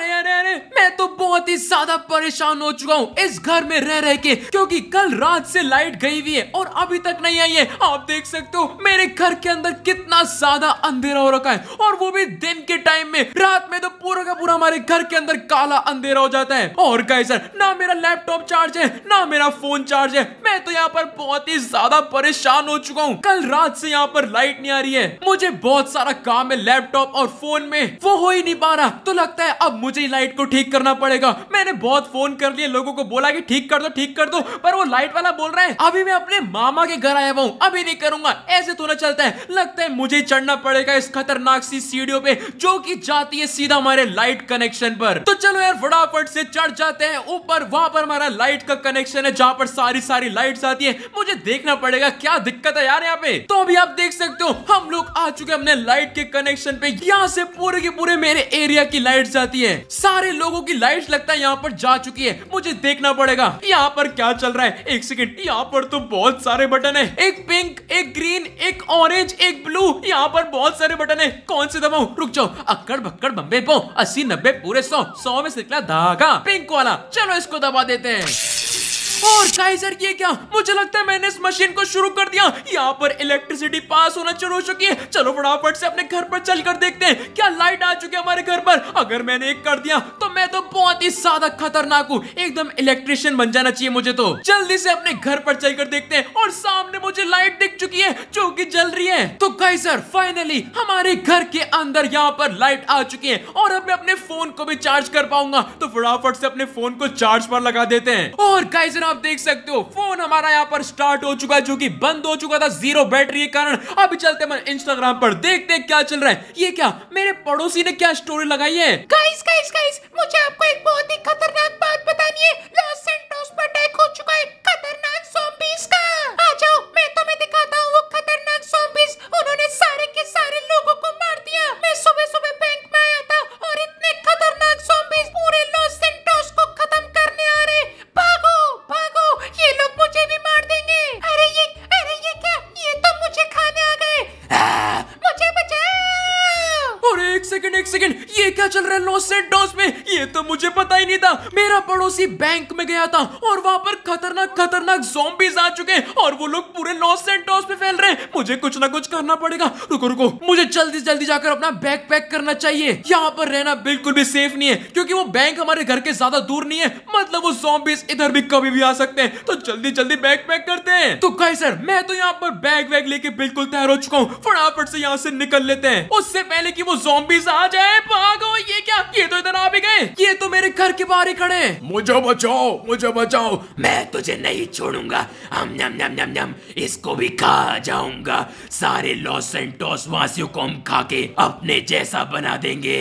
Mariana. बहुत ही ज्यादा परेशान हो चुका हूँ इस घर में रह रह के क्योंकि कल रात से लाइट गई हुई है और अभी तक नहीं आई है आप देख सकते हो मेरे घर के अंदर कितना ज्यादा अंधेरा हो रखा है और वो भी दिन के टाइम में रात में तो पूरा का पूरा हमारे घर के अंदर काला अंधेरा हो जाता है और कहे सर ना मेरा लैपटॉप चार्ज है ना मेरा फोन चार्ज है मैं तो यहाँ पर बहुत ही ज्यादा परेशान हो चुका हूँ कल रात से यहाँ पर लाइट नहीं आ रही है मुझे बहुत सारा काम है लैपटॉप और फोन में वो हो ही नहीं पा रहा तो लगता है अब मुझे लाइट को ठीक करना पड़ेगा होगा मैंने बहुत फोन कर लिए लोगों को बोला कि ठीक कर दो ठीक कर दो पर वो लाइट वाला बोल रहा है अभी मैं अपने मामा के घर आया हुआ हूँ अभी नहीं करूंगा ऐसे तो ना चलता है लगता है मुझे चढ़ना पड़ेगा इस खतरनाक सी सीढ़ियों पे जो की जाती है सीधा हमारे लाइट कनेक्शन पर तो चलो यार फटाफट से चढ़ जाते हैं ऊपर वहां पर हमारा लाइट का कनेक्शन है जहाँ पर सारी सारी लाइट आती है मुझे देखना पड़ेगा क्या दिक्कत है यार यहाँ पे तो अभी आप देख सकते हो हम लोग आ चुके अपने लाइट के कनेक्शन पे यहाँ से पूरे के पूरे मेरे एरिया की लाइट जाती है सारे लोगों की लाइट लग लगता है यहाँ पर जा चुकी है मुझे देखना पड़ेगा यहाँ पर क्या चल रहा है एक सेकेंड यहाँ पर तो बहुत सारे बटन है एक पिंक एक ग्रीन एक ऑरेंज एक ब्लू यहाँ पर बहुत सारे बटन है कौन से दबाऊ रुक जाओ अक्कड़ बक्कड़ बम्बे पो अस्सी नब्बे पूरे सौ सौ में से धागा पिंक वाला चलो इसको दबा देते हैं और काइजर ये क्या मुझे लगता है मैंने इस मशीन को शुरू कर दिया यहाँ पर इलेक्ट्रिसिटी पास होना शुरू हो चुकी है चलो फटाफट से अपने घर पर चल कर देखते हैं क्या लाइट आ चुकी है हमारे घर पर अगर मैंने एक कर दिया तो मैं तो बहुत ही ज्यादा खतरनाक हूँ एकदम इलेक्ट्रिशियन बन जाना चाहिए मुझे तो जल्दी से अपने घर पर चल कर देखते हैं और सामने मुझे लाइट दिख चुकी है जो की जल रही है तो काइजर फाइनली हमारे घर के अंदर यहाँ पर लाइट आ चुकी है और अब मैं अपने फोन को भी चार्ज कर पाऊंगा तो फटाफट से अपने फोन को चार्ज पर लगा देते हैं और काइजर आप देख सकते हो फोन हमारा यहाँ पर स्टार्ट हो चुका है जो कि बंद हो चुका था जीरो बैटरी के कारण अभी चलते मैं इंस्टाग्राम पर देखते क्या चल रहा है ये क्या मेरे पड़ोसी ने क्या स्टोरी लगाई है मुझे आपको एक बहुत ही खतरनाक बात बतानी है सारे लोगों को मार दिया मैं सुबह सुबह बैंक में आया था और इतने खतरनाक पूरे लॉस डोज से डोज में ये तो मुझे पड़ोसी बैंक में गया था और वहां पर खतरनाक खतरनाक जोम्बिस आ चुके हैं और वो लोग पूरे लॉस एंटोस पे फैल रहे हैं मुझे कुछ ना कुछ करना पड़ेगा रुको रुको मुझे जल्दी जल्दी जाकर अपना बैग पैक करना चाहिए यहाँ पर रहना बिल्कुल भी सेफ नहीं है क्योंकि वो बैंक हमारे घर के ज्यादा दूर नहीं है मतलब वो जोम्बिस इधर भी कभी भी आ सकते हैं तो जल्दी जल्दी बैग पैक करते हैं तो कहे सर मैं तो यहाँ पर बैग वैग लेके बिल्कुल तैयार हो चुका हूँ फटाफट से यहाँ से निकल लेते हैं उससे पहले की वो जोम्बिस आ जाए भागो ये क्या ये तो इधर आ भी गए ये तो मेरे घर के बाहर ही खड़े हैं मुझे बचाओ मुझे बचाओ मैं तुझे नहीं छोड़ूंगा हम नम नम नम नम इसको भी खा जाऊंगा सारे लॉस सेंटोस वासियों को हम खा के अपने जैसा बना देंगे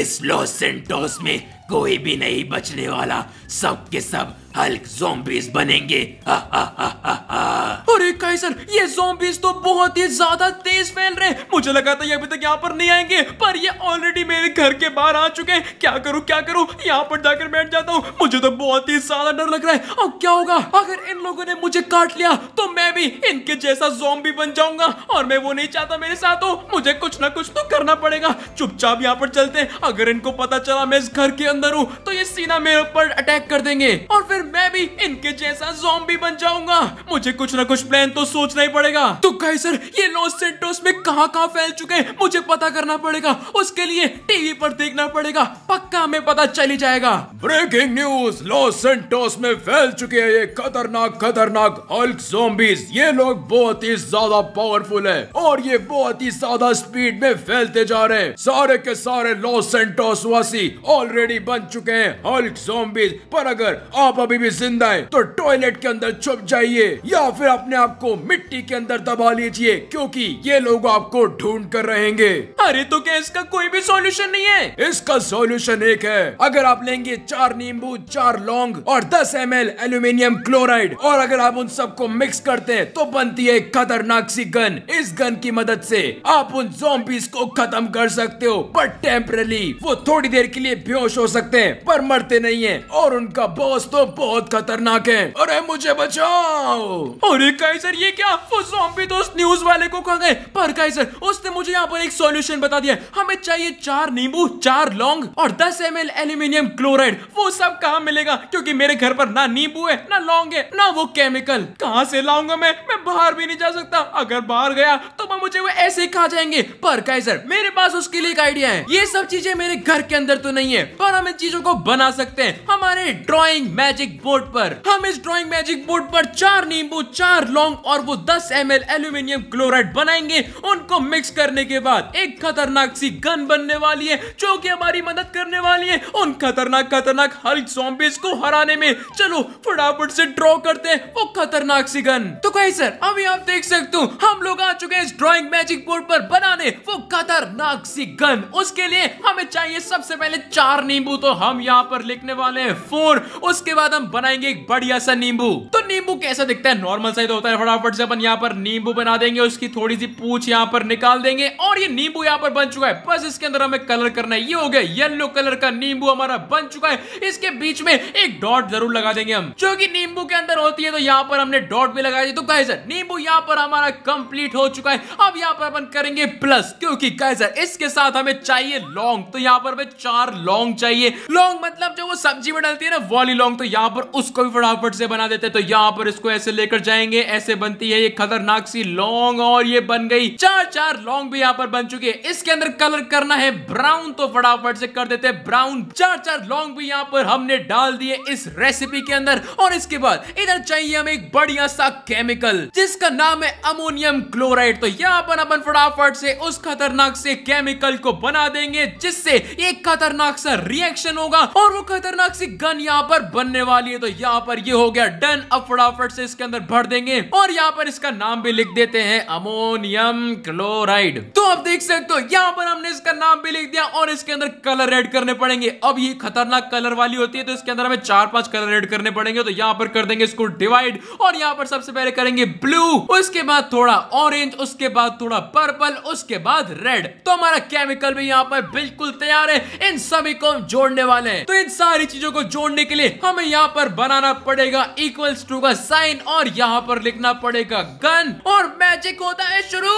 इस लॉस सेंटोस में कोई भी नहीं बचने वाला सब के सब हल्क जोम्बिस बनेंगे अरे कैसर ये जोम्बिस तो बहुत ही ज्यादा तेज फैल रहे मुझे लगा था ये अभी तक यहाँ पर नहीं आएंगे पर ये ऑलरेडी मेरे घर के बाहर आ चुके हैं क्या करूँ क्या करूँ यहाँ पर जाकर बैठ जाता हूँ मुझे तो बहुत ही ज्यादा डर लग रहा है और क्या होगा अगर इन लोगों ने मुझे काट लिया तो मैं भी इनके जैसा जोम्बी बन जाऊंगा और मैं वो नहीं चाहता मेरे साथ हो मुझे कुछ ना कुछ तो करना पड़ेगा चुपचाप यहाँ पर चलते अगर इनको पता चला मैं इस घर के अंदर हूँ तो ये सीना मेरे ऊपर अटैक कर देंगे और फिर मैं भी इनके जैसा जोम्बी बन जाऊंगा मुझे कुछ ना कुछ प्लान तो सोचना ही पड़ेगा तो कहीं सर ये लॉस सेंटोस में कहाँ कहाँ फैल चुके हैं मुझे पता करना पड़ेगा उसके लिए टीवी पर देखना पड़ेगा पक्का हमें पता चल ही जाएगा ब्रेकिंग न्यूज लॉस सेंटोस में फैल चुके हैं ये खतरनाक खतरनाक हल्क जोम्बीज ये लोग बहुत ही ज्यादा पावरफुल है और ये बहुत ही ज्यादा स्पीड में फैलते जा रहे हैं सारे के सारे लॉस सेंटोस वासी ऑलरेडी बन चुके हैं हॉल्क जोम्बीज पर अगर आप अभी भी जिंदा हैं तो टॉयलेट के अंदर छुप जाइए या फिर अपने आप को मिट्टी के अंदर दबा लीजिए क्योंकि ये लोग आपको ढूंढ कर रहेंगे अरे तो क्या इसका कोई भी सॉल्यूशन नहीं है इसका सॉल्यूशन एक है अगर आप लेंगे चार नींबू चार लौंग और दस एम एल्यूमिनियम क्लोराइड और अगर आप उन सबको मिक्स करते हैं तो बनती है खतरनाक सी गन इस गन की मदद से आप उन जोम्बीज को खत्म कर सकते हो बट टेम्परली वो थोड़ी देर के लिए बेहोश हो सकते हैं पर मरते नहीं है और उनका बॉस तो बहुत खतरनाक है अरे मुझे बचाओ अरे कैसर ये क्या वो जॉम्बी तो उस न्यूज वाले को कह गए पर कैसर उसने मुझे यहाँ पर एक सॉल्यूशन बता दिया हमें चाहिए चार नींबू चार लौंग और दस एम एल्यूमिनियम क्लोराइड वो सब कहा मिलेगा क्योंकि मेरे घर पर ना नींबू है ना लौंग है ना वो केमिकल कहाँ से लाऊंगा मैं मैं बाहर भी नहीं जा सकता अगर बाहर गया तो मैं मुझे वो ऐसे ही खा जाएंगे पर कैसर मेरे पास उसके लिए एक आइडिया है ये सब चीजें मेरे घर के अंदर तो नहीं है पर हम हम इन चीजों को बना सकते हैं हमारे ड्रॉइंग मैजिक बोर्ड पर हम इस ड्रॉइंग मैजिक बोर्ड पर चार नींबू चार लौंग और वो दस एम एल्यूमिनियम क्लोराइड बनाएंगे उनको मिक्स करने के बाद एक खतरनाक सी गन बनने वाली है जो की हमारी मदद करने वाली है उन खतरनाक खतरनाक हल्क जॉम्बीज को हराने में चलो फटाफट से ड्रॉ करते हैं वो खतरनाक सी गन तो कहीं सर अभी आप देख सकते हो हम लोग आ चुके हैं इस ड्रॉइंग मैजिक बोर्ड पर बनाने वो खतरनाक सी गन उसके लिए हमें चाहिए सबसे पहले चार नींबू नींबू तो हम यहाँ पर लिखने वाले हैं फोर उसके बाद हम बनाएंगे एक बढ़िया सा नींबू तो नींबू कैसा दिखता है नॉर्मल साइज तो होता है फटाफट से अपन यहाँ पर नींबू बना देंगे उसकी थोड़ी सी पूछ यहाँ पर निकाल देंगे और ये नींबू यहाँ पर बन चुका है बस इसके अंदर हमें कलर करना है ये हो गया येल्लो कलर का नींबू हमारा बन चुका है इसके बीच में एक डॉट जरूर लगा देंगे हम जो की नींबू के अंदर होती है तो यहाँ पर हमने डॉट भी लगा दी तो गाइजर नींबू यहाँ पर हमारा कंप्लीट हो चुका है अब यहाँ पर अपन करेंगे प्लस क्योंकि गाइजर इसके साथ हमें चाहिए लॉन्ग तो यहाँ पर हमें चार लॉन्ग चाहिए चाहिए लॉन्ग मतलब जो वो सब्जी में डालती है ना वॉली लॉन्ग तो यहाँ पर उसको भी फटाफट से बना देते हैं तो यहाँ पर इसको ऐसे लेकर जाएंगे ऐसे बनती है ये खतरनाक सी लॉन्ग और ये बन गई चार चार लॉन्ग भी यहाँ पर बन चुकी है इसके अंदर कलर करना है ब्राउन तो फटाफट से कर देते ब्राउन चार चार लॉन्ग भी यहाँ पर हमने डाल दिए इस रेसिपी के अंदर और इसके बाद इधर चाहिए हमें एक बढ़िया सा केमिकल जिसका नाम है अमोनियम क्लोराइड तो यहाँ पर अपन फटाफट से उस खतरनाक से केमिकल को बना देंगे जिससे एक खतरनाक सा रिएक्शन एक्शन होगा और वो खतरनाक सी गन यहाँ पर बनने वाली है तो यहाँ पर ये हो गया डन अफड़ाफट से इसके अंदर भर देंगे और यहाँ पर इसका नाम भी लिख देते हैं अमोनियम क्लोराइड तो आप देख सकते हो यहाँ पर हमने इसका नाम भी लिख दिया और इसके अंदर कलर रेड करने पड़ेंगे अब ये खतरनाक कलर वाली होती है तो इसके अंदर हमें चार पांच कलर रेड करने पड़ेंगे तो यहाँ पर कर देंगे इसको डिवाइड और यहाँ पर सबसे पहले करेंगे ब्लू उसके बाद थोड़ा ऑरेंज उसके बाद थोड़ा पर्पल उसके बाद रेड तो हमारा केमिकल भी यहाँ पर बिल्कुल तैयार है इन सभी को जोड़ने वाले हैं तो इन सारी चीजों को जोड़ने के लिए हमें यहाँ पर बनाना पड़ेगा इक्वल्स टू का साइन और यहाँ पर लिखना पड़ेगा गन और मैजिक होता है शुरू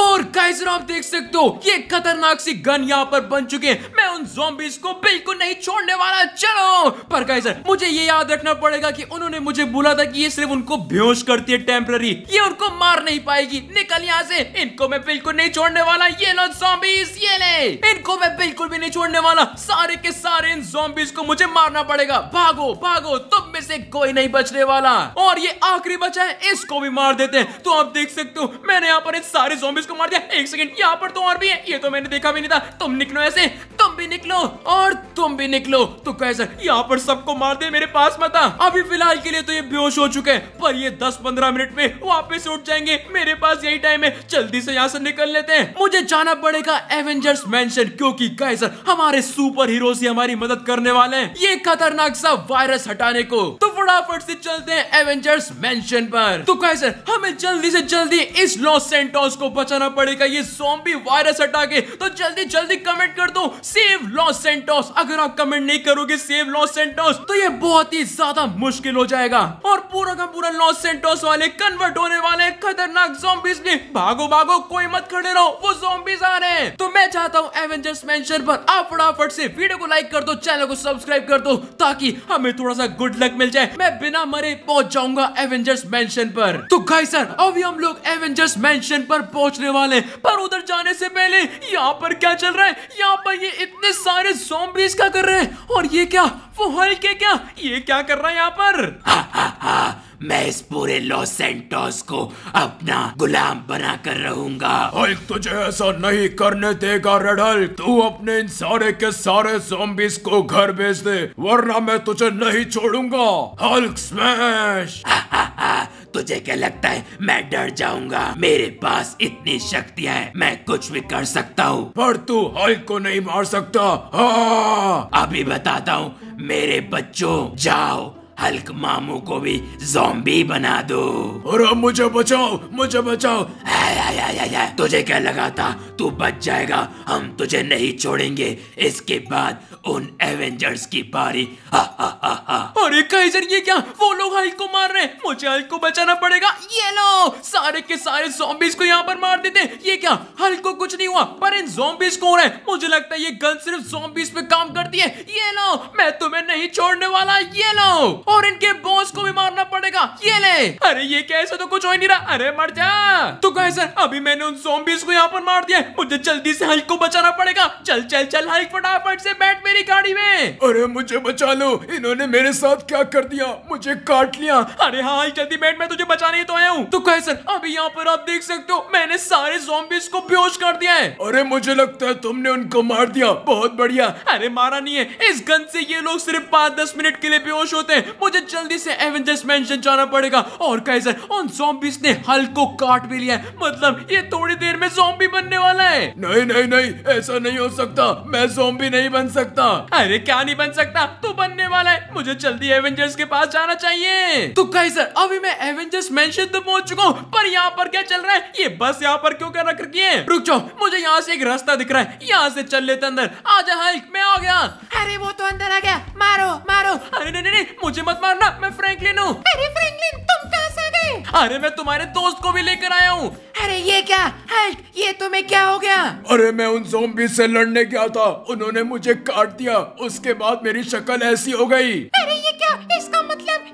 और गाइस आप देख सकते हो ये खतरनाक सी गन यहाँ पर बन चुके मैं उन जोम्बिस को बिल्कुल नहीं छोड़ने वाला चलो पर गाइस मुझे ये याद रखना पड़ेगा की उन्होंने मुझे बोला था की ये सिर्फ उनको बेहोश करती है टेम्पररी ये उनको मार नहीं पाएगी निकल यहाँ से इनको मैं बिल्कुल नहीं छोड़ने वाला ये लो जोम्बिस ये ले इनको मैं बिल्कुल भी नहीं छोड़ने वाला साला सारे के सारे इन जॉम्बीज को मुझे मारना पड़ेगा भागो भागो तुम में से कोई नहीं बचने वाला और ये आखिरी बचा है इसको भी मार देते हैं तो आप देख सकते हो मैंने यहाँ पर इन सारे जॉम्बीज को मार दिया एक सेकंड यहाँ पर तो और भी है ये तो मैंने देखा भी नहीं था तुम निकलो ऐसे तुम भी निकलो और तुम भी निकलो तो कैसे यहाँ पर सबको मार दे मेरे पास मत आ अभी फिलहाल के लिए तो ये बेहोश हो चुके हैं पर ये दस पंद्रह मिनट में वापस उठ जाएंगे मेरे पास यही टाइम है जल्दी से यहाँ से निकल लेते हैं मुझे जाना पड़ेगा एवेंजर्स मेंशन क्योंकि कैसर हमारे सुपर हीरो हमारी मदद करने वाले हैं ये खतरनाक सा वायरस हटाने को तो फटाफट से चलते हैं एवेंजर्स मेंशन पर तो कैसर हमें जल्दी से जल्दी इस लॉस सेंटोस को बचाना पड़ेगा ये सोम्बी वायरस हटा के तो जल्दी जल्दी कमेंट कर दो सेव लॉस सेंटोस अगर आप कमेंट नहीं करोगे सेव लॉस सेंटोस तो ये बहुत ही ज्यादा मुश्किल हो जाएगा और पूरा का पूरा लॉस सेंटोस वाले कन्वर्ट होने वाले खतरनाक जोम्बिस में भागो भागो कोई मत खड़े रहो वो जोम्बिस आ रहे हैं तो मैं चाहता हूँ एवेंजर्स मैं आप फटाफट से वीडियो को लाइक कर दो चैनल को सब्सक्राइब कर दो ताकि हमें थोड़ा सा गुड लक मिल जाए मैं बिना मरे पहुंच जाऊंगा एवेंजर्स मेंशन पर तो गाइस सर अभी हम लोग एवेंजर्स मेंशन पर पहुंचने वाले पर उधर जाने से पहले यहाँ पर क्या चल रहा है यहाँ पर ये इतने सारे जोम्बीज क्या कर रहे हैं और ये क्या वो हल्के क्या ये क्या कर रहा है यहाँ पर मैं इस पूरे लॉस एंटोस को अपना गुलाम बना कर रहूंगा हल्क तुझे ऐसा नहीं करने देगा रेड हल्क तू अपने इन सारे के सारे जोम्बिस को घर भेज दे वरना मैं तुझे नहीं छोड़ूंगा हल्क स्मैश हा, हा, तुझे क्या लगता है मैं डर जाऊंगा मेरे पास इतनी शक्ति है मैं कुछ भी कर सकता हूँ पर तू हल्क को नहीं मार सकता हाँ। अभी बताता हूँ मेरे बच्चों जाओ हल्क मामू को भी जोम्बी बना दो और अब मुझे बचाओ मुझे बचाओ तुझे क्या लगा था तू बच जाएगा हम तुझे नहीं छोड़ेंगे इसके बाद उन एवेंजर्स की बारी अरे कैजर ये क्या वो लोग हल्क को मार रहे हैं मुझे हल्क को बचाना पड़ेगा ये लो सारे के सारे जोम्बिस को यहाँ पर मार देते ये क्या हल्क को कुछ नहीं हुआ पर इन जोम्बिस को रहे मुझे लगता है ये गन सिर्फ जोम्बिस पे काम करती है ये लो मैं तुम्हें नहीं छोड़ने वाला ये लो और इनके बॉस को भी मारना पड़ेगा ये ले अरे ये कैसे तो कुछ हो ही नहीं रहा अरे मर जा तो कैसे अभी मैंने उन ज़ॉम्बीज को यहाँ पर मार दिया मुझे जल्दी से हल्क को बचाना पड़ेगा चल चल चल हल्क फटाफट से बैठ मेरी गाड़ी में अरे मुझे बचा लो इन्होंने मेरे साथ क्या कर दिया मुझे काट लिया अरे हाँ जल्दी बैठ मैं तुझे बचाने तो आया हूँ तो कैसे अभी यहाँ पर आप देख सकते हो मैंने सारे जोम्बिस को बेहोश कर दिया है अरे मुझे लगता है तुमने उनको मार दिया बहुत बढ़िया अरे मारा नहीं है इस गन से ये लोग सिर्फ पाँच दस मिनट के लिए बेहोश होते हैं मुझे जल्दी से एवेंजर्स मेंशन जाना पड़ेगा और सर उन जॉम्बीज ने हल को काट भी लिया मतलब ये थोड़ी देर में जॉम्बी बनने वाला है नहीं नहीं नहीं ऐसा नहीं हो सकता मैं जॉम्बी नहीं बन सकता अरे क्या नहीं बन सकता तू तो बनने वाला है मुझे जल्दी एवेंजर्स के पास जाना चाहिए तो सर अभी मैं एवेंजर्स मेंशन तो पहुंच चुका हूँ पर यहाँ पर क्या चल रहा है ये बस यहाँ पर क्यों कर रख रखी है रुक जाओ मुझे यहाँ से एक रास्ता दिख रहा है यहाँ से चल लेते अंदर आ जा मैं आ गया अरे वो तो अंदर आ गया मारो मारो अरे नहीं नहीं मुझे मत मारना मैं फ्रैंकलिन हूँ अरे फ्रैंकलिन तुम कहाँ से गए अरे मैं तुम्हारे दोस्त को भी लेकर आया हूँ अरे ये क्या हल्क ये तुम्हें क्या हो गया अरे मैं उन जोम्बी से लड़ने गया था उन्होंने मुझे काट दिया उसके बाद मेरी शक्ल ऐसी हो गई अरे ये क्या इसको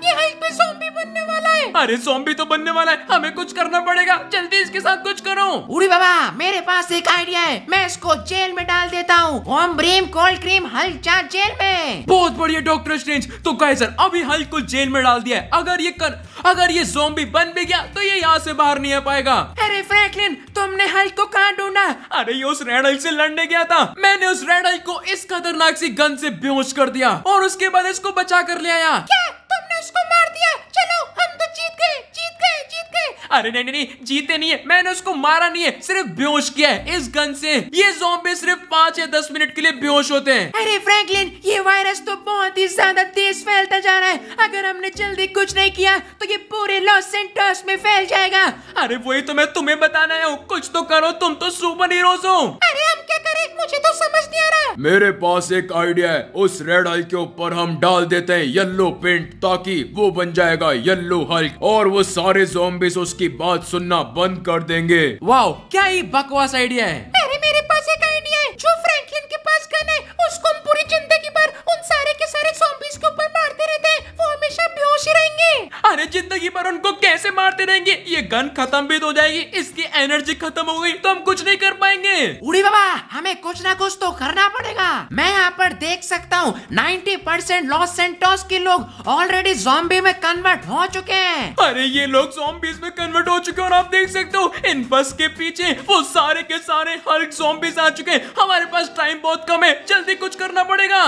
ये हाइट पे जॉम्बी बनने वाला है अरे सोम्बी तो बनने वाला है हमें कुछ करना पड़ेगा जल्दी इसके साथ कुछ करो उड़ी बाबा मेरे पास एक आइडिया है मैं इसको जेल में डाल देता हूँ ओम ब्रीम कोल्ड क्रीम हल्चा जेल में बहुत बढ़िया डॉक्टर स्ट्रेंज तो सर अभी हल्क को जेल में डाल दिया है अगर ये कर अगर ये जोम्बी बन भी गया तो ये यहाँ से बाहर नहीं आ पाएगा अरे फ्रैंकलिन तुमने हल्क को कहाँ ढूंढा अरे ये उस रेड हल्क से लड़ने गया था मैंने उस रेड हल्क को इस खतरनाक सी गन से बेहोश कर दिया और उसके बाद इसको बचा कर ले आया क्या? उसको मार दिया चलो अरे नहीं नहीं जीते नहीं है मैंने उसको मारा नहीं है सिर्फ बेहोश किया है इस गन से ये जोबे सिर्फ पांच या दस मिनट के लिए बेहोश होते हैं अरे फ्रैंकलिन ये वायरस तो बहुत ही ज्यादा तेज फैलता जा रहा है अगर हमने जल्दी कुछ नहीं किया तो ये पूरे लॉस सेंटर्स में फैल जाएगा अरे वही तो मैं तुम्हें बताना है कुछ तो करो तुम तो सुपर हीरो अरे मुझे तो समझ नहीं आ रहा मेरे पास एक आइडिया है उस रेड हल्क के ऊपर हम डाल देते हैं येल्लो पेंट ताकि वो बन जाएगा येल्लो हल्क और वो सारे जोम्बिस उसकी बात सुनना बंद कर देंगे वाह क्या ये बकवास आइडिया है अरे मेरे पास एक आइडिया है जो फ्रैंकलिन के पास गन है उसको हम पूरी जिंदगी भर उन सारे के सारे जॉम्बीज के ऊपर मारते रहते हमेशा बेहोश रहेंगे अरे जिंदगी भर उनको कैसे मारते रहेंगे ये गन खत्म भी तो हो जाएगी इसकी एनर्जी खत्म हो गई तो हम कुछ नहीं कर पाएंगे उड़ी बाबा हमें कुछ ना कुछ तो करना पड़ेगा मैं यहाँ पर देख सकता हूँ नाइन्टी परसेंट लॉस सेंटोस के लोग ऑलरेडी जॉम्बी में कन्वर्ट हो चुके हैं अरे ये लोग जॉम्बी में कन्वर्ट हो चुके हैं और आप देख सकते हो इन बस के पीछे वो सारे के सारे हर जॉम्बीज आ चुके हैं हमारे पास टाइम बहुत कम है जल्दी कुछ करना पड़ेगा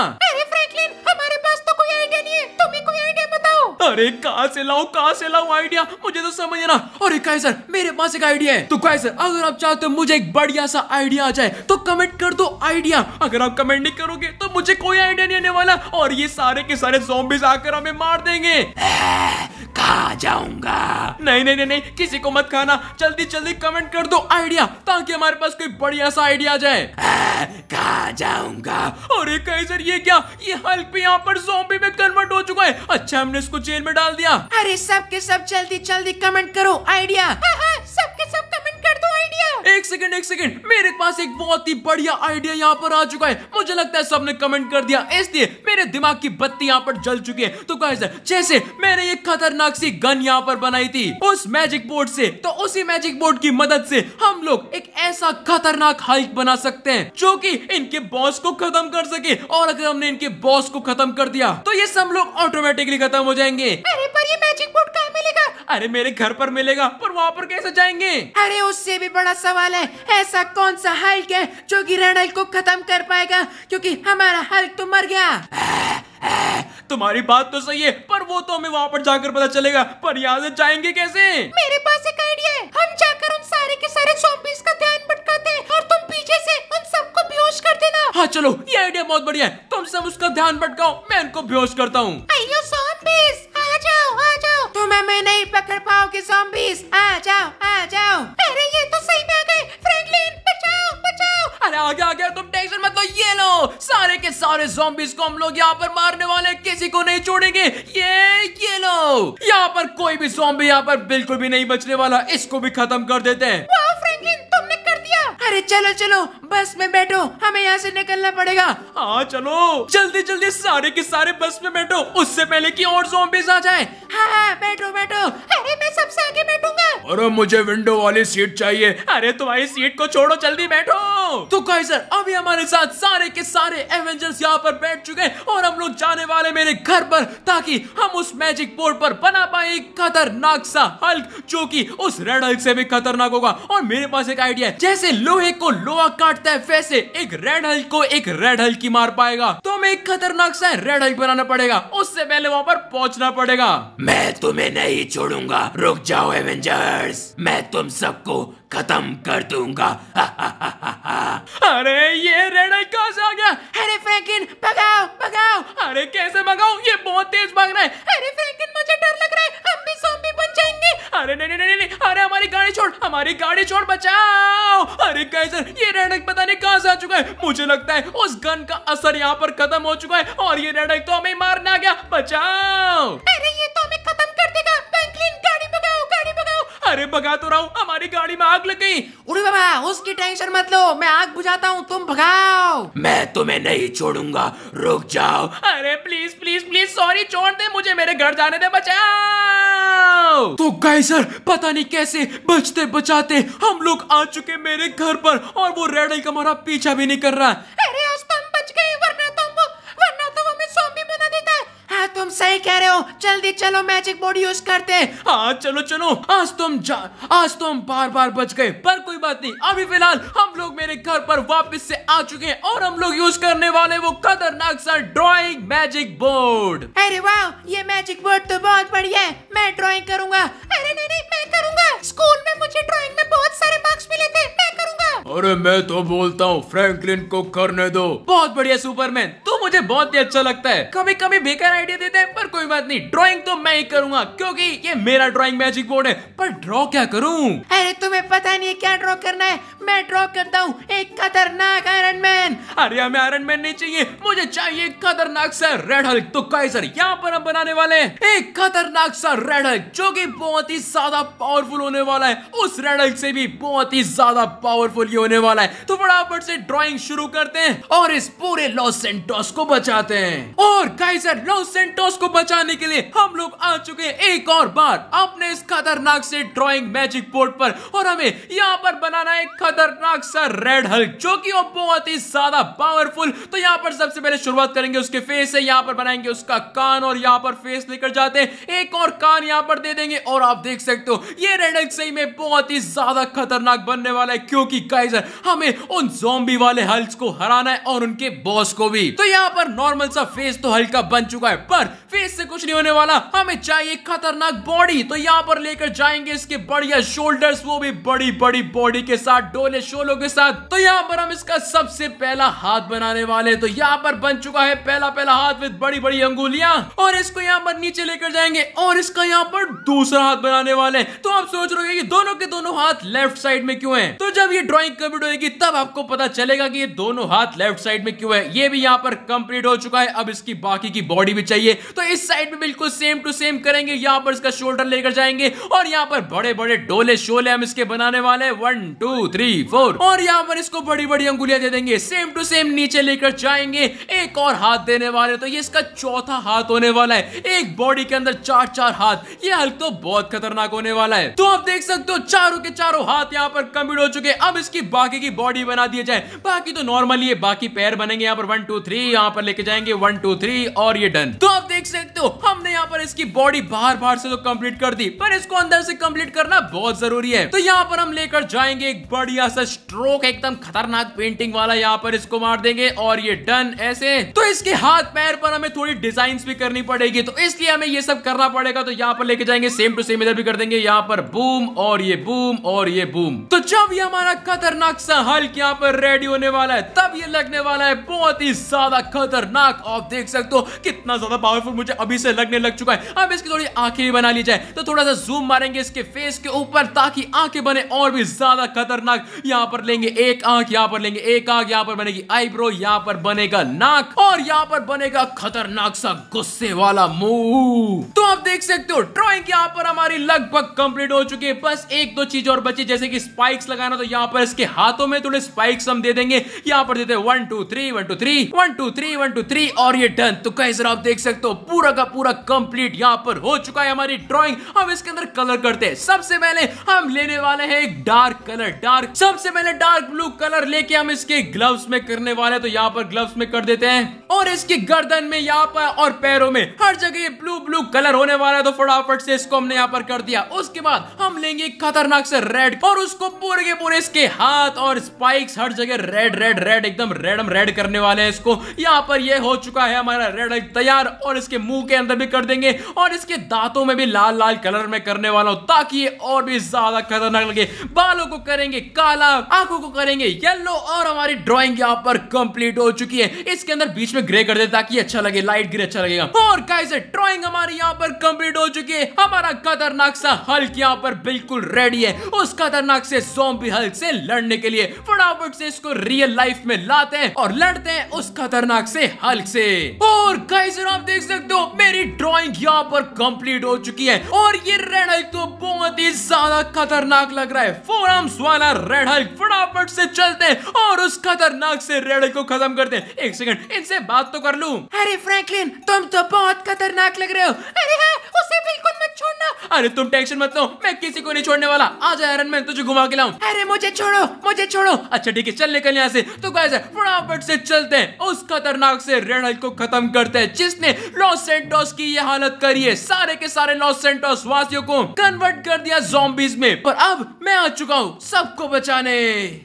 अरे कहा से लाओ कहा से लाओ आइडिया मुझे तो समझ ना अरे काय सर मेरे पास एक आइडिया है तो काय सर अगर आप चाहते हो मुझे एक बढ़िया सा आइडिया आ जाए तो कमेंट कर दो आइडिया अगर आप कमेंट नहीं करोगे तो मुझे कोई आइडिया नहीं आने वाला और ये सारे के सारे जोम्बिस आकर हमें मार देंगे हाँ, खा जाऊंगा नहीं नहीं नहीं नहीं किसी को मत खाना जल्दी जल्दी कमेंट कर दो आइडिया ताकि हमारे पास कोई बढ़िया सा आइडिया आ जाए खा जाऊंगा अरे कैसर ये क्या ये हल्क भी यहाँ पर जोबी में कन्वर्ट हो चुका है अच्छा हमने इसको जेल में डाल दिया अरे सबके सब जल्दी जल्दी कमेंट करो आइडिया सबके सब कमेंट किया एक सेकंड एक सेकंड मेरे पास एक बहुत ही बढ़िया आइडिया यहाँ पर आ चुका है मुझे लगता है सबने कमेंट कर दिया इसलिए मेरे दिमाग की बत्ती यहाँ पर जल चुकी है तो गाइस जैसे मैंने एक खतरनाक सी गन यहाँ पर बनाई थी उस मैजिक बोर्ड से तो उसी मैजिक बोर्ड की मदद से हम लोग एक ऐसा खतरनाक हाइक बना सकते हैं जो कि इनके बॉस को खत्म कर सके और अगर हमने इनके बॉस को खत्म कर दिया तो ये सब लोग ऑटोमेटिकली खत्म हो जाएंगे अरे पर ये मैजिक बोर्ड कहाँ मिलेगा अरे मेरे घर पर मिलेगा पर वहाँ पर कैसे जाएंगे अरे उससे भी बड़ा बड़ा सवाल है ऐसा कौन सा हल्क है जो कि रणल को खत्म कर पाएगा क्योंकि हमारा हल्क तो मर गया तुम्हारी बात तो सही है पर वो तो हमें वहाँ पर जाकर पता चलेगा पर यहाँ से जाएंगे कैसे मेरे पास एक आइडिया है हम जाकर उन सारे के सारे जॉम्बीज का ध्यान भटकाते हैं और तुम पीछे से उन सबको बेहोश कर देना हाँ चलो ये आइडिया बहुत बढ़िया है तुम सब उसका ध्यान भटकाओ मैं उनको बेहोश करता हूँ आ जाओ आ जाओ तुम्हें तो मैं नहीं पकड़ पाओगे जॉम्बीज आ जाओ आ जाओ अरे ये आगे आगे तुम टेंशन मत लो ये लो सारे के सारे जोम्बिस को हम लोग यहाँ पर मारने वाले किसी को नहीं छोड़ेंगे ये ये लो यहाँ पर कोई भी जोम्बी यहाँ पर बिल्कुल भी नहीं बचने वाला इसको भी खत्म कर देते हैं अरे चलो चलो बस में बैठो हमें यहाँ से निकलना पड़ेगा हाँ चलो जल्दी जल्दी सारे के सारे बस में बैठो उससे पहले कि और जोम्बिस आ जाए हाँ हाँ बैठो बैठो अरे मैं सबसे आगे बैठूंगा अरे मुझे विंडो वाली सीट चाहिए अरे तुम्हारी सीट को छोड़ो जल्दी बैठो तो कहे सर अभी हमारे साथ सारे के सारे एवेंजर्स यहाँ पर बैठ चुके हैं और हम लोग जाने वाले मेरे घर पर ताकि हम उस मैजिक बोर्ड पर बना पाए खतरनाक सा हल्क जो कि उस रेड हल्क से भी खतरनाक होगा और मेरे पास एक आइडिया है जैसे लोहे को लोहा काट लगता है वैसे एक रेड हल्क को एक रेड हल्क की मार पाएगा तो हमें एक खतरनाक सा रेड हल्क बनाना पड़ेगा उससे पहले वहाँ पर पहुँचना पड़ेगा मैं तुम्हें नहीं छोड़ूंगा रुक जाओ एवेंजर्स मैं तुम सबको खत्म कर दूंगा अरे ये रेड हल्क कहाँ से आ गया अरे फ्रैंकलिन भगाओ भगाओ अरे कैसे भगाओ ये बहुत तेज भाग रहा है अरे फ्रैंकलिन मुझे डर लग रहा है हम भी सॉम्बी बन अरे नहीं नहीं नहीं अरे हमारी गाड़ी छोड़ हमारी गाड़ी छोड़ बचाओ अरे कैसर ये रेडक पता नहीं कहां से आ चुका है मुझे लगता है उस गन का असर यहाँ पर खत्म हो चुका है और ये रेडक तो हमें मारना गया बचाओ अरे ये तो भगा तो रहा हूँ हमारी गाड़ी में आग लग गई उड़ी बाबा उसकी टेंशन मत लो मैं आग बुझाता हूँ तुम भगाओ मैं तुम्हें नहीं छोड़ूंगा रुक जाओ अरे प्लीज प्लीज प्लीज सॉरी छोड़ दे मुझे मेरे घर जाने दे बचाओ तो गाय सर पता नहीं कैसे बचते बचाते हम लोग आ चुके मेरे घर पर और वो रेडल का हमारा पीछा भी नहीं कर रहा है अरे तुम सही कह रहे हो जल्दी चलो मैजिक बोर्ड यूज करते हैं हाँ चलो चलो आज तुम तो जा आज तुम तो बार बार बच गए पर कोई बात नहीं अभी फिलहाल हम लोग मेरे घर पर वापस से आ चुके हैं और हम लोग यूज करने वाले वो खतरनाक सा ड्राइंग मैजिक बोर्ड अरे वाह ये मैजिक बोर्ड तो बहुत बढ़िया है मैं अरे मैं तो बोलता हूँ फ्रैंकलिन को करने दो बहुत बढ़िया सुपरमैन तू मुझे बहुत ही अच्छा लगता है कभी कभी बेकार आइडिया देते हैं पर कोई बात नहीं ड्राइंग तो मैं ही करूंगा क्योंकि ये मेरा ड्राइंग मैजिक बोर्ड है पर ड्रॉ क्या करूँ अरे तुम्हें पता नहीं क्या ड्रॉ करना है मैं ड्रॉ करता हूँ एक खतरनाक आयरन मैन अरे हमें आयरन मैन नहीं चाहिए मुझे चाहिए खतरनाक सर रेड हल्क तो काइसर यहाँ पर हम बनाने वाले हैं एक खतरनाक सा रेड हल्क जो कि बहुत ही ज्यादा पावरफुल होने वाला है उस रेड हल्क से भी बहुत ही ज्यादा पावरफुल ये होने वाला है तो फटाफट से ड्रॉइंग शुरू करते हैं और इस पूरे लॉस सेंटोस को बचाते हैं और कैसे लॉस सेंटोस को बचाने के लिए हम लोग आ चुके हैं एक और बार अपने खतरनाक से ड्राइंग मैजिक बोर्ड पर और हमें यहाँ पर बनाना है खतरनाक सा रेड हल्क जो कि वो बहुत ही ज्यादा पावरफुल तो यहाँ पर सबसे पहले शुरुआत करेंगे उसके फेस से यहाँ पर बनाएंगे उसका कान और यहाँ पर फेस लेकर जाते हैं एक और कान यहाँ पर दे देंगे और आप देख सकते हो ये रेड हल्क सही में बहुत ही ज्यादा खतरनाक बनने वाला है क्योंकि गाइजर हमें उन जोम्बी वाले हल्क को हराना है और उनके बॉस को भी तो यहाँ पर नॉर्मल सा फेस तो हल्का बन चुका है पर फेस से कुछ नहीं होने वाला हमें चाहिए खतरनाक बॉडी तो यहाँ पर लेकर जाएंगे इसके बढ़िया शोल्डर्स वो भी बड़ी बड़ी बॉडी के साथ डोले शोलो के साथ तो यहाँ पर हम इसका सबसे पहला हाथ बनाने वाले तो यहाँ पर बन चुका है पहला पहला हाथ विद बड़ी बड़ी अंगुलिया और इसको यहाँ पर नीचे लेकर जाएंगे और इसका यहाँ पर दूसरा हाथ बनाने वाले तो आप सोच रहे हो दोनों के दोनों हाथ लेफ्ट साइड में क्यों है तो जब ये ड्रॉइंग कम्प्लीट होगी तब आपको पता चलेगा कि ये दोनों हाथ लेफ्ट साइड में क्यों है ये भी यहाँ पर कंप्लीट हो चुका है अब इसकी बाकी की बॉडी भी चाहिए तो इस साइड में बिल्कुल सेम टू सेम करेंगे यहाँ पर इसका शोल्डर लेकर जाएंगे और यहाँ पर बड़े बड़े डोले शोले हम इसके बनाने वाले वन टू थ्री फोर और यहाँ पर इसको बड़ी बड़ी अंगुलियां दे देंगे सेम टू सेम नीचे लेकर जाएंगे एक और हाथ देने वाले तो ये इसका चौथा हाथ होने वाला है एक बॉडी के अंदर चार चार हाथ ये हल्क तो बहुत खतरनाक होने वाला है तो आप देख सकते हो चारों के चारों हाथ यहाँ पर कम्प्लीट हो चुके अब इसकी बाकी की बॉडी बना दिया जाए बाकी तो नॉर्मली ये बाकी पैर बनेंगे यहाँ पर वन टू थ्री यहाँ पर लेके जाएंगे वन टू थ्री और ये डन तो आप देख सकते हो हमने यहाँ पर इसकी बॉडी बाहर बाहर से तो कंप्लीट कर दी पर इसको इसको अंदर से कंप्लीट करना बहुत जरूरी है तो यहाँ पर हम लेकर जाएंगे एक बढ़िया सा स्ट्रोक एकदम खतरनाक पेंटिंग वाला यहाँ पर इसको मार देंगे और ये डन ऐसे तो इसके हाथ पैर पर हमें थोड़ी डिजाइन भी करनी पड़ेगी तो इसलिए हमें ये सब करना पड़ेगा तो यहाँ पर लेके जाएंगे सेम टू सेम इधर भी कर देंगे यहाँ पर बूम और ये बूम और ये बूम तो जब ये हमारा खतरनाक सा हल्क यहाँ पर रेडी होने वाला है तब ये लगने वाला है बहुत ही ज्यादा खतरनाक आप देख सकते हो कितना ज्यादा पावरफुल मुझे अभी से लगने लग चुका है अब इसकी थोड़ी आंखें भी बना ली जाए तो थोड़ा सा जूम मारेंगे इसके फेस के ऊपर ताकि आंखें बने और भी ज्यादा खतरनाक यहाँ पर लेंगे एक आंख यहाँ पर लेंगे एक आंख यहाँ पर बनेगी आईब्रो यहाँ पर बनेगा नाक और यहाँ पर बनेगा खतरनाक सा गुस्से वाला मुंह तो आप देख सकते हो ड्रॉइंग यहाँ पर हमारी लगभग कंप्लीट हो चुकी है बस एक दो चीज और बची जैसे कि स्पाइक्स लगाना तो यहाँ पर इसके हाथों में थोड़े स्पाइक्स हम दे देंगे यहाँ पर देते one two three one two three one two three one two three और ये डन तो कैसे आप देख सकते हो पूरा का पूरा कंप्लीट यहाँ पर हो चुका है हमारी ड्रॉइंग अब इसके अंदर कलर करते हैं सबसे पहले हम लेने वाले हैं एक डार्क कलर डार्क सबसे पहले डार्क ब्लू कलर लेके हम इसके ग्लव्स में करने वाले हैं तो यहाँ पर ग्लव्स में कर देते हैं और इसकी गर्दन में यहाँ पर और पैरों में हर जगह ब्लू ब्लू कलर होने वाला है तो फटाफट से इसको हमने यहाँ पर कर दिया उसके बाद हम लेंगे खतरनाक से रेड और उसको पूरे के पूरे इसके हाथ और स्पाइक्स हर जगह रेड रेड रेड एकदम रेड रेड करने वाले हैं इसको यहाँ पर ये हो चुका है हमारा रेड तैयार और इसके मुंह के अंदर भी कर देंगे और इसके दांतों में भी लाल लाल कलर में करने वाला हूँ ताकि ये और भी ज्यादा खतरनाक लगे बालों को करेंगे काला आंखों को करेंगे येलो और हमारी ड्रॉइंग यहाँ पर कंप्लीट हो चुकी है इसके अंदर बीच में ग्रे कर दे ताकि अच्छा लगे लाइट ग्रे अच्छा लगेगा और कैसे ड्रॉइंग हमारी यहाँ पर कंप्लीट हो चुकी है हमारा खतरनाक सा हल्क यहाँ पर बिल्कुल रेडी है उस खतरनाक से जोम्बी हल्क से लड़ने के लिए फटाफट से इसको रियल लाइफ में लाते हैं और लड़ते हैं उस खतरनाक से हल्क से और कैसे आप देख सकते हो मेरी ड्रॉइंग यहाँ पर कंप्लीट हो चुकी है और ये रेड हाइक तो बहुत ही ज्यादा खतरनाक लग रहा है फोर आर्म्स वाला रेड हाइक फटाफट से चलते हैं और उस खतरनाक से रेड हाइक को खत्म करते हैं एक सेकंड इनसे बात तो कर लू अरे फ्रैंकलिन तुम तो बहुत खतरनाक लग रहे हो अरे हाँ, उसे बिल्कुल मत छोड़ना अरे तुम टेंशन मत लो मैं किसी को नहीं छोड़ने वाला आज आयरन मैन तुझे घुमा के लाऊं अरे मुझे छोड़ो मुझे छोड़ो अच्छा ठीक है चल निकल यहाँ से तो गाइस फटाफट से चलते हैं उस खतरनाक से रेड हाइक को खत्म करते हैं जिसने लॉस सेंटोस की यह हालत करी है सारे के सारे लॉस सेंटोस वासियों को कन्वर्ट कर दिया जॉम्बीज में पर अब मैं आ चुका हूँ सबको बचाने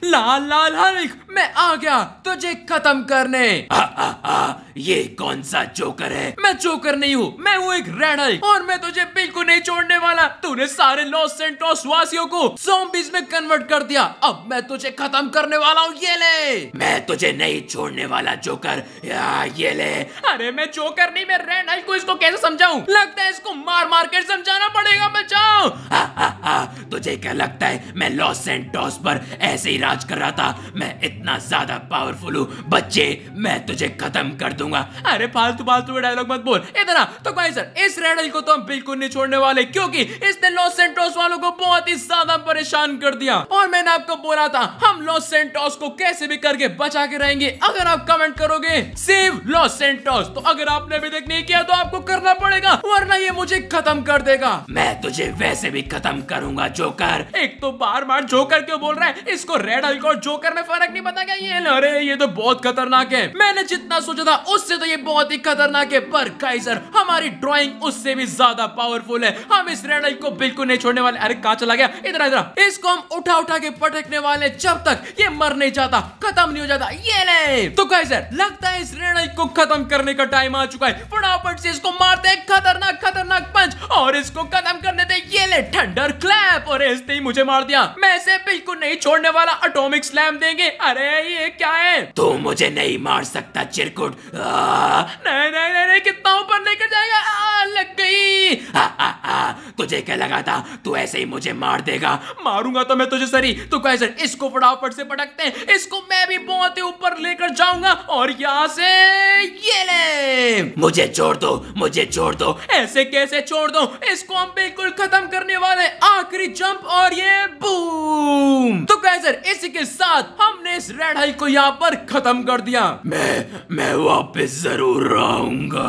लाल लाल एक मैं आ गया तुझे खत्म करने आ, आ, आ, ये कौन सा जोकर है मैं जोकर नहीं हूँ मैं हूँ एक रेडल और मैं तुझे बिल्कुल नहीं छोड़ने वाला तूने सारे लॉस सेंटोस वासियों को जोम्बिस में कन्वर्ट कर दिया अब मैं तुझे खत्म करने वाला हूँ ये ले मैं तुझे नहीं छोड़ने वाला जोकर या, ये ले अरे मैं जोकर नहीं मैं रेडल को इसको कैसे समझाऊ लगता है इसको मार मार कर समझाना पड़ेगा बचाओ तुझे क्या लगता है मैं लॉस सेंटोस पर ऐसे ही राज कर रहा था मैं इतना इतना ज्यादा पावरफुल हूँ बच्चे मैं तुझे खत्म कर दूंगा अरे फालतू फालतू डायलॉग मत बोल इतना तो भाई सर इस रेडल को तो हम बिल्कुल नहीं छोड़ने वाले क्योंकि इसने लॉस सेंटोस वालों को बहुत ही ज्यादा परेशान कर दिया और मैंने आपको बोला था हम लॉस सेंटोस को कैसे भी करके बचा के रहेंगे अगर आप कमेंट करोगे सेव लॉस सेंटोस तो अगर आपने अभी तक नहीं किया तो आपको करना पड़ेगा वरना ये मुझे खत्म कर देगा मैं तुझे वैसे भी खत्म करूंगा जोकर एक तो बार बार जोकर क्यों बोल रहा है इसको रेडल को जोकर में फर्क नहीं पता पता क्या ये अरे ये तो बहुत खतरनाक है मैंने जितना सोचा था उससे तो ये बहुत ही खतरनाक है पर काइजर हमारी ड्राइंग उससे भी ज्यादा पावरफुल है हम इस रेडल को बिल्कुल नहीं छोड़ने वाले अरे कहा चला गया इधर इधर इसको हम उठा उठा के पटकने वाले जब तक ये मर नहीं जाता खत्म नहीं हो जाता ये ले तो काइजर लगता है इस रेडल को खत्म करने का टाइम आ चुका है फटाफट से इसको मारते हैं खतरनाक खतरनाक पंच और इसको खत्म कर देते ये ले थंडर क्लैप और ऐसे ही मुझे मार दिया मैं इसे बिल्कुल नहीं छोड़ने वाला अटोमिक स्लैम देंगे अरे है ये क्या है तू मुझे नहीं मार सकता चिरकुट नहीं नहीं नहीं, कितना ऊपर लेकर जाएगा आ, लग गई तुझे क्या लगा था तू ऐसे ही मुझे मार देगा मारूंगा तो मैं तुझे सरी तो कैसे इसको फटाफट से पटकते इसको मैं भी बहुत ही ऊपर लेकर जाऊंगा और यहाँ से ये ले मुझे छोड़ दो मुझे छोड़ दो ऐसे कैसे छोड़ दो इसको हम बिल्कुल खत्म करने वाले आखिरी जंप और ये बूम तो कैसे इसी के साथ हमने इस रेड आई को यहाँ पर खत्म कर दिया मैं मैं वापस जरूर आऊंगा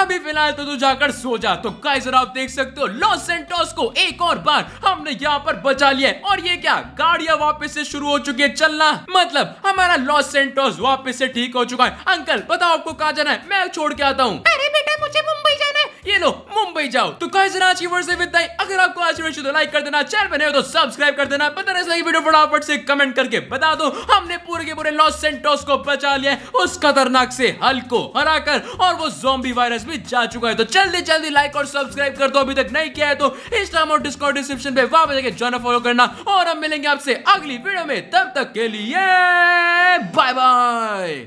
अभी फिलहाल तो तू जाकर सो जा तो काइजर आप देख सकते हो लॉस एंटोस को एक और बार हमने यहाँ पर बचा लिया और ये क्या गाड़िया वापस से शुरू हो चुकी है चलना मतलब हमारा लॉस सेंटोस वापस से ठीक हो चुका है अंकल बताओ आपको कहा जाना है मैं छोड़ के आता हूँ अरे बेटा मुझे ये लो मुंबई जाओ तो गाइस आज की वर्ष विदाई अगर आपको आज वर्ष तो लाइक कर देना चैनल बने हो तो सब्सक्राइब कर देना पता नहीं सही वीडियो फटाफट से कमेंट करके बता दो हमने पूरे के पूरे लॉस सेंटोस को बचा लिया है उस खतरनाक से हल को हरा कर और वो जोम्बी वायरस भी जा चुका है तो जल्दी जल्दी लाइक और सब्सक्राइब कर दो अभी तक नहीं किया है तो इंस्टाग्राम और डिस्कॉर्ड डिस्क्रिप्शन पे वहां जाके ज्वाइन फॉलो करना और हम मिलेंगे आपसे अगली वीडियो में तब तक के लिए बाय बाय